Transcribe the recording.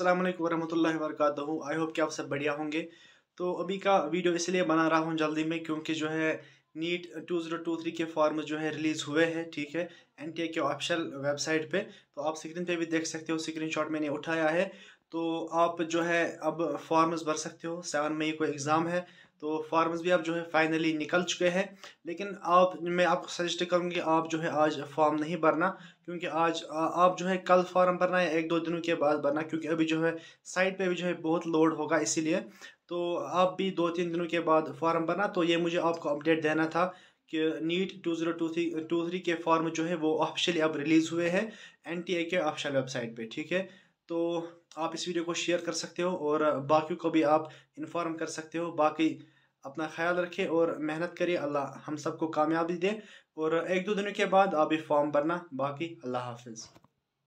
अल्लाम वरहमल work I hope कि आप सब बढ़िया होंगे तो अभी का वीडियो इसलिए बना रहा हूँ जल्दी में क्योंकि जो है NEET two zero two three के फॉर्म जो है रिलीज़ हुए हैं ठीक है एन टी ए के ऑफिशियल वेबसाइट पे तो आप स्क्रीन पे भी देख सकते हो स्क्रीन शॉट मैंने उठाया है तो आप जो है अब फॉर्म्स भर सकते हो सेवन मई को एग्ज़ाम है तो फॉर्म्स भी आप जो है फाइनली निकल चुके हैं लेकिन आप मैं आपको सजेस्ट करूँगी आप जो है आज फॉर्म नहीं भरना क्योंकि आज आ, आप जो है कल फॉर्म भरना या एक दो दिनों के बाद भरना क्योंकि अभी जो है साइट पे भी जो है बहुत लोड होगा इसीलिए तो आप भी दो तीन दिनों के बाद फॉर्म भरना तो ये मुझे आपको अपडेट देना था कि NEET two zero two three two three के फॉर्म जो है वो ऑफिशियली अब रिलीज़ हुए हैं एन टी ए के ऑफिशियल वेबसाइट पर ठीक है तो आप इस वीडियो को शेयर कर सकते हो और बाकियों को भी आप इन्फॉर्म कर सकते हो बाकी अपना ख्याल रखें और मेहनत करिए अल्लाह हम सबको कामयाबी दे और एक दो दिनों के बाद आप भी फॉर्म भरना बाकी अल्लाह हाफिज़